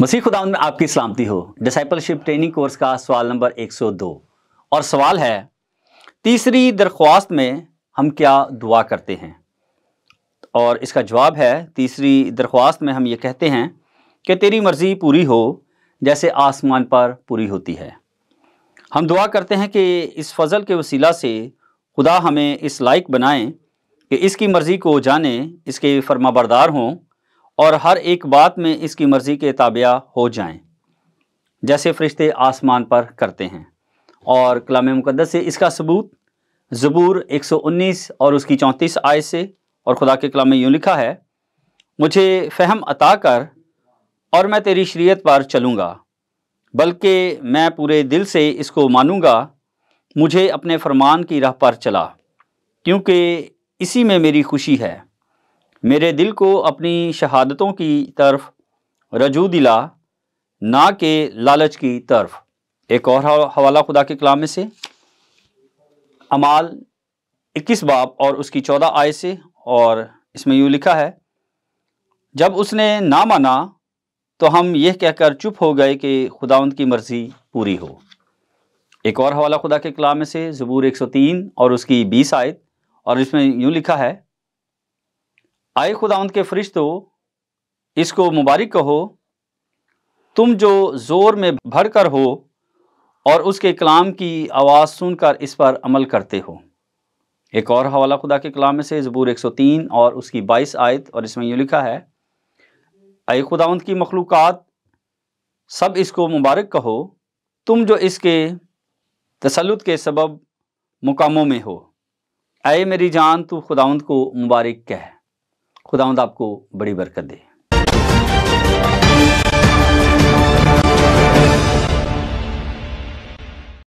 मसीह खुदा में आपकी सलामती हो डिसाइपलशिप ट्रेनिंग कोर्स का सवाल नंबर 102 और सवाल है तीसरी दरख्वास्त में हम क्या दुआ करते हैं और इसका जवाब है तीसरी दरख्वास्त में हम ये कहते हैं कि तेरी मर्ज़ी पूरी हो जैसे आसमान पर पूरी होती है हम दुआ करते हैं कि इस फजल के वसीला से खुदा हमें इस लायक बनाएँ कि इसकी मर्ज़ी को जाने इसके फर्माबरदार हों और हर एक बात में इसकी मर्ज़ी के ताबिया हो जाएं जैसे फरिश्ते आसमान पर करते हैं और कलाम मुकदस से इसका सबूत ज़बूर 119 और उसकी चौंतीस आय से और खुदा के कलाम में यूँ लिखा है मुझे फहम अता कर और मैं तेरी शरीयत पर चलूँगा बल्कि मैं पूरे दिल से इसको मानूँगा मुझे अपने फरमान की राह पर चला क्योंकि इसी में मेरी खुशी है मेरे दिल को अपनी शहादतों की तरफ रजू दिला ना के लालच की तरफ एक और हवाला खुदा के कलाम में से अमाल इक्कीस बाप और उसकी चौदह आय से और इसमें यूँ लिखा है जब उसने ना माना तो हम यह कहकर चुप हो गए कि खुदावंद की मर्ज़ी पूरी हो एक और हवाला खुदा के कलाम में से ज़बूर 103 और उसकी 20 आयत और इसमें यूँ लिखा है आए खुदावंद के फरिश्तों इसको मुबारक कहो तुम जो ज़ोर में भर कर हो और उसके कलाम की आवाज़ सुनकर इस पर अमल करते हो एक और हवाला खुदा के कलाम में से ज़बूर 103 और उसकी 22 आयत और इसमें यूँ लिखा है आए खुदावंद की मखलूक सब इसको मुबारक कहो तुम जो इसके तसलुत के सबब मुकामों में हो आए मेरी जान तू खुदावंद को मुबारक कह खुदावंद आपको बड़ी बरकत दे